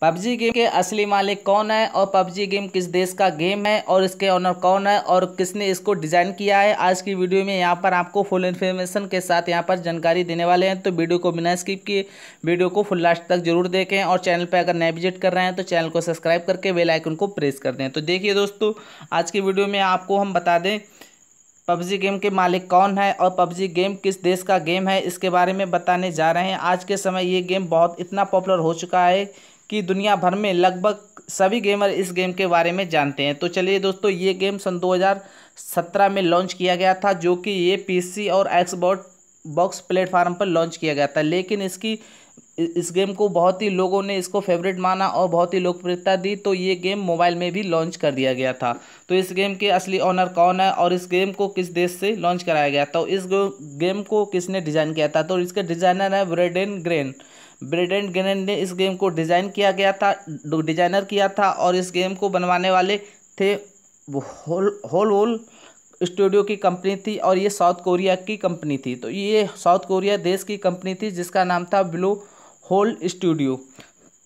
PUBG game के असली मालिक कौन है और पबजी गेम किस देश का गेम है और इसके ऑनर कौन है और किसने इसको डिज़ाइन किया है आज की वीडियो में यहाँ पर आपको फुल इन्फॉर्मेशन के साथ यहाँ पर जानकारी देने वाले हैं तो वीडियो को बिना स्किप किए वीडियो को फुल लास्ट तक जरूर देखें और चैनल पर अगर नए विजिट कर रहे हैं तो चैनल को सब्सक्राइब करके बेलाइकन को प्रेस कर दें तो देखिए दोस्तों आज की वीडियो में आपको हम बता दें पबजी गेम के मालिक कौन है और पबजी गेम किस देश का गेम है इसके बारे में बताने जा रहे हैं आज के समय ये गेम बहुत इतना पॉपुलर हो चुका है कि दुनिया भर में लगभग सभी गेमर इस गेम के बारे में जानते हैं तो चलिए दोस्तों ये गेम सन 2017 में लॉन्च किया गया था जो कि ये पीसी और एक्सबॉट बॉक्स प्लेटफार्म पर लॉन्च किया गया था लेकिन इसकी इस गेम को बहुत ही लोगों ने इसको फेवरेट माना और बहुत ही लोकप्रियता दी तो ये गेम मोबाइल में भी लॉन्च कर दिया गया था तो इस गेम के असली ऑनर कौन है और इस गेम को किस देश से लॉन्च कराया गया था तो इस गेम को किसने डिज़ाइन किया था तो इसके डिज़ाइनर है ब्रेडेन ग्रेन ब्रेडेंट ग्रेन ने इस गेम को डिज़ाइन किया गया था डिजाइनर किया था और इस गेम को बनवाने वाले थे होल होल होल स्टूडियो की कंपनी थी और ये साउथ कोरिया की कंपनी थी तो ये साउथ कोरिया देश की कंपनी थी जिसका नाम था ब्लू होल स्टूडियो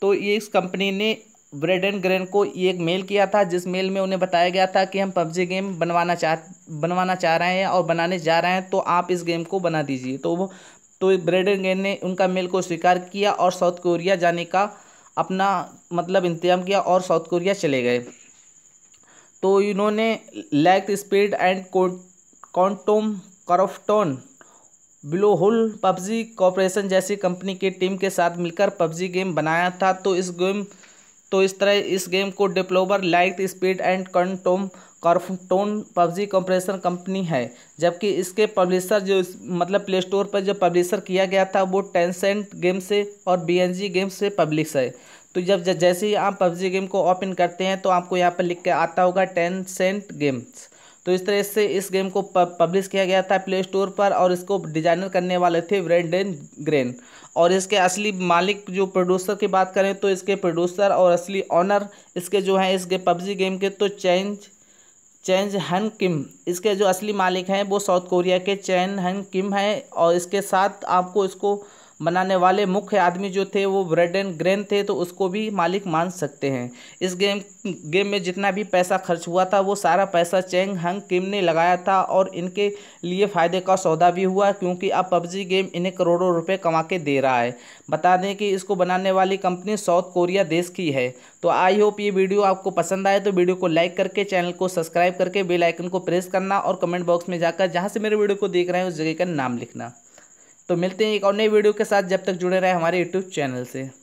तो ये इस कंपनी ने ब्रेड एंड ग्रेन को एक मेल किया था जिस मेल में उन्हें बताया गया था कि हम पबजी गेम बनवाना चाह बनवाना चाह रहे हैं और बनाने जा रहे हैं तो आप इस गेम को बना दीजिए तो वो तो ब्रेडन ने उनका मेल को स्वीकार किया और साउथ कोरिया जाने का अपना मतलब इंतजाम किया और साउथ कोरिया चले गए तो इन्होंने Lightspeed and Quantum Krafton Bluehole PUBG Corporation जैसी कंपनी की टीम के साथ मिलकर पबजी गेम बनाया था तो इस गेम तो इस तरह इस गेम को developer Lightspeed and Quantum Krafton PUBG Corporation company है जबकि इसके पब्लिशर जो मतलब प्ले स्टोर पर जो पब्लिशर किया गया था वो टेंसेंट गेम से और बी गेम से पब्लिश है तो जब जैसे ही आप पबजी गेम को ओपन करते हैं तो आपको यहाँ पर लिख के आता होगा टेंसेंट गेम्स तो इस तरह से इस गेम को पब्लिश किया गया था प्ले स्टोर पर और इसको डिजाइनर करने वाले थे ब्रेंडन ग्रेन और इसके असली मालिक जो प्रोड्यूसर की बात करें तो इसके प्रोड्यूसर और असली ऑनर इसके जो हैं इस पबजी गेम के तो चेंज चेंज हन किम इसके जो असली मालिक हैं वो साउथ कोरिया के चैन हन किम हैं और इसके साथ आपको इसको बनाने वाले मुख्य आदमी जो थे वो ब्रेड एंड ग्रेन थे तो उसको भी मालिक मान सकते हैं इस गेम गेम में जितना भी पैसा खर्च हुआ था वो सारा पैसा चेंग हंग किम ने लगाया था और इनके लिए फ़ायदे का सौदा भी हुआ क्योंकि अब पबजी गेम इन्हें करोड़ों रुपये कमा के दे रहा है बता दें कि इसको बनाने वाली कंपनी साउथ कोरिया देश की है तो आई होप ये वीडियो आपको पसंद आए तो वीडियो को लाइक करके चैनल को सब्सक्राइब करके बेलाइकन को प्रेस करना और कमेंट बॉक्स में जाकर जहाँ से मेरे वीडियो को देख रहे हैं उस जगह का नाम लिखना तो मिलते हैं एक और नई वीडियो के साथ जब तक जुड़े रहे हमारे यूट्यूब चैनल से